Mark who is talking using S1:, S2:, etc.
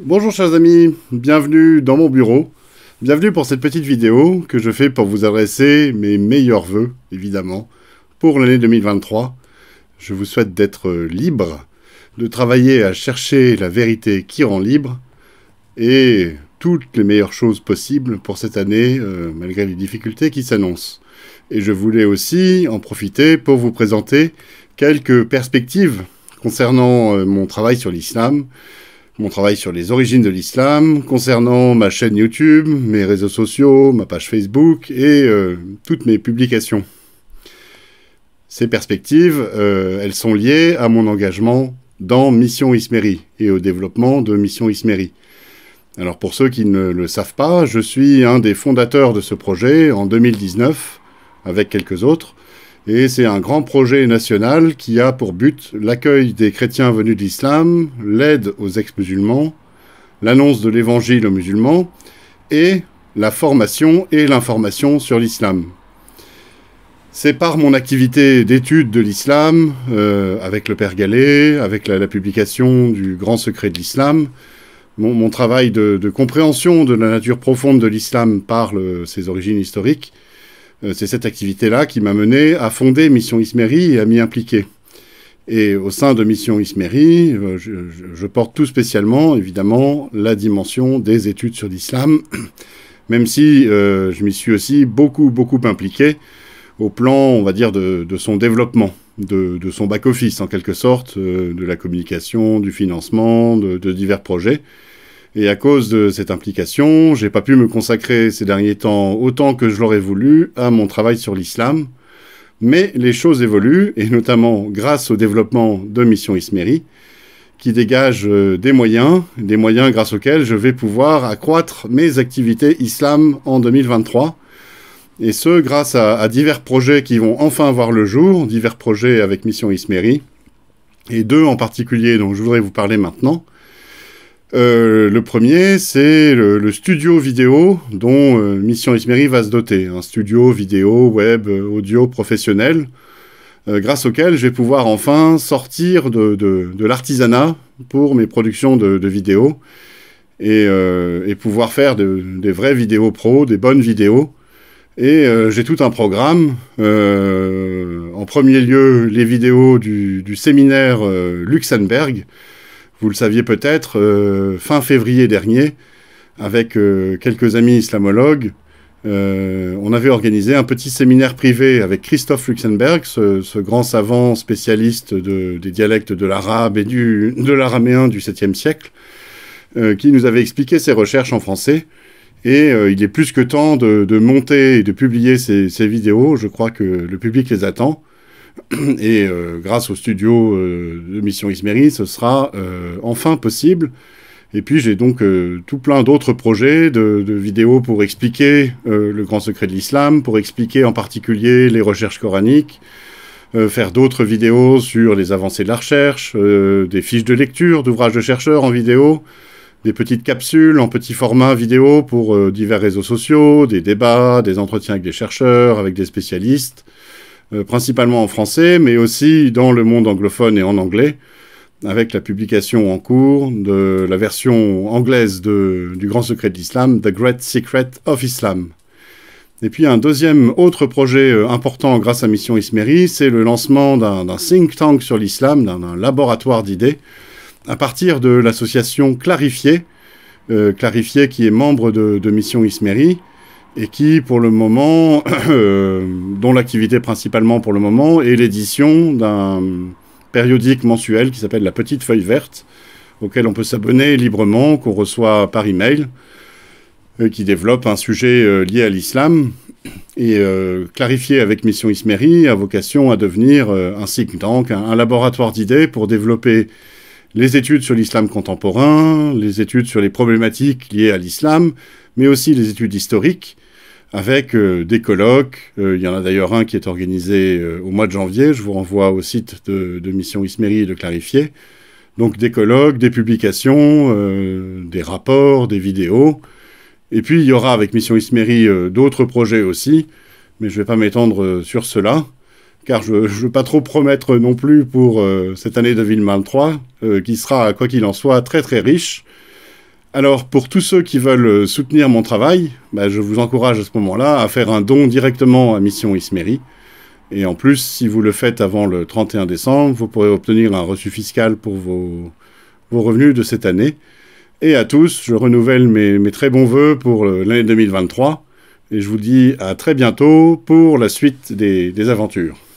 S1: Bonjour chers amis, bienvenue dans mon bureau. Bienvenue pour cette petite vidéo que je fais pour vous adresser mes meilleurs vœux, évidemment, pour l'année 2023. Je vous souhaite d'être libre, de travailler à chercher la vérité qui rend libre et toutes les meilleures choses possibles pour cette année, euh, malgré les difficultés qui s'annoncent. Et je voulais aussi en profiter pour vous présenter quelques perspectives concernant euh, mon travail sur l'islam, mon travail sur les origines de l'islam, concernant ma chaîne YouTube, mes réseaux sociaux, ma page Facebook et euh, toutes mes publications. Ces perspectives, euh, elles sont liées à mon engagement dans Mission Ismeri et au développement de Mission Ismeri. Alors pour ceux qui ne le savent pas, je suis un des fondateurs de ce projet en 2019 avec quelques autres et c'est un grand projet national qui a pour but l'accueil des chrétiens venus de l'islam, l'aide aux ex-musulmans, l'annonce de l'évangile aux musulmans et la formation et l'information sur l'islam. C'est par mon activité d'étude de l'islam, euh, avec le Père Gallet, avec la, publication du Grand Secret de l'islam, mon, travail de, compréhension de la nature profonde de l'islam par ses origines historiques, euh, c'est cette activité-là qui m'a mené à fonder Mission Ismérie et à m'y impliquer. Et au sein de Mission Ismérie, euh, je, porte tout spécialement, évidemment, la dimension des études sur l'islam, même si euh, je m'y suis aussi beaucoup, beaucoup impliqué au plan, on va dire, de, son développement, de, son back-office, en quelque sorte, de la communication, du financement, de divers projets. Et à cause de cette implication, j'ai pas pu me consacrer ces derniers temps autant que je l'aurais voulu à mon travail sur l'islam. Mais les choses évoluent, et notamment grâce au développement de Mission Ismeri, qui dégage euh, des moyens, des moyens grâce auxquels je vais pouvoir accroître mes activités islam en 2023. Et ce, grâce à, divers projets qui vont enfin voir le jour, divers projets avec Mission Ismeri, et deux en particulier dont je voudrais vous parler maintenant. Euh, le premier, c'est le, studio vidéo dont euh, Mission Ismeri va se doter. Un studio vidéo, web, euh, audio professionnel, grâce auquel je vais pouvoir enfin sortir de, l'artisanat pour mes productions de, vidéos et, pouvoir faire des vraies vidéos pro, des bonnes vidéos. Et j'ai tout un programme. en premier lieu, les vidéos du, du séminaire Luxembourg vous le saviez peut-être, euh, fin février dernier, avec euh, quelques amis islamologues, euh, on avait organisé un petit séminaire privé avec Christophe Luxenberg, ce, grand savant spécialiste des dialectes de l'arabe et de l'araméen du 7e siècle, qui nous avait expliqué ses recherches en français. Et il est plus que temps de, monter et de publier ces vidéos. Je crois que le public les attend. Et euh, grâce au studio euh, de Mission Ismeri, ce sera euh, enfin possible. Et puis j'ai donc tout plein d'autres projets de, vidéos pour expliquer le grand secret de l'islam, pour expliquer en particulier les recherches coraniques, faire d'autres vidéos sur les avancées de la recherche, des fiches de lecture d'ouvrages de chercheurs en vidéo, des petites capsules en petit format vidéo pour divers réseaux sociaux, des débats, des entretiens avec des chercheurs, avec des spécialistes, euh, principalement en français, mais aussi dans le monde anglophone et en anglais, avec la publication en cours de la version anglaise du Grand Secret de l'Islam, The Great Secret of Islam. Et puis un deuxième autre projet euh, important grâce à Mission Ismeri, c'est le lancement d'un think tank sur l'islam, d'un laboratoire d'idées, à partir de l'association Clarifié, euh, Clarifié qui est membre de, de Mission Ismeri, et qui, pour le moment, euh, dont l'activité principalement pour le moment est l'édition d'un périodique mensuel qui s'appelle La Petite Feuille Verte, auquel on peut s'abonner librement, qu'on reçoit par email, et euh, qui développe un sujet euh, lié à l'islam et clarifié avec Mission Ismeri a vocation à devenir un think tank, un laboratoire d'idées pour développer les études sur l'islam contemporain, les études sur les problématiques liées à l'islam, mais aussi les études historiques, avec euh, des colloques. Euh, il y en a d'ailleurs un qui est organisé euh, au mois de janvier. Je vous renvoie au site de, Mission Ismérie de clarifier. Donc des colloques, des publications, des rapports, des vidéos. Et puis il y aura avec Mission Ismérie d'autres projets aussi, mais je ne vais pas m'étendre sur cela car je ne veux pas trop promettre non plus pour euh, cette année 2023, euh, qui sera, quoi qu'il en soit, très très riche. Alors pour tous ceux qui veulent euh, soutenir mon travail, bah, je vous encourage à ce moment-là à faire un don directement à Mission Ismeri. Et en plus, si vous le faites avant le 31 décembre, vous pourrez obtenir un reçu fiscal pour vos, revenus de cette année. Et à tous, je renouvelle mes, très bons voeux pour l'année 2023. Et je vous dis à très bientôt pour la suite des aventures.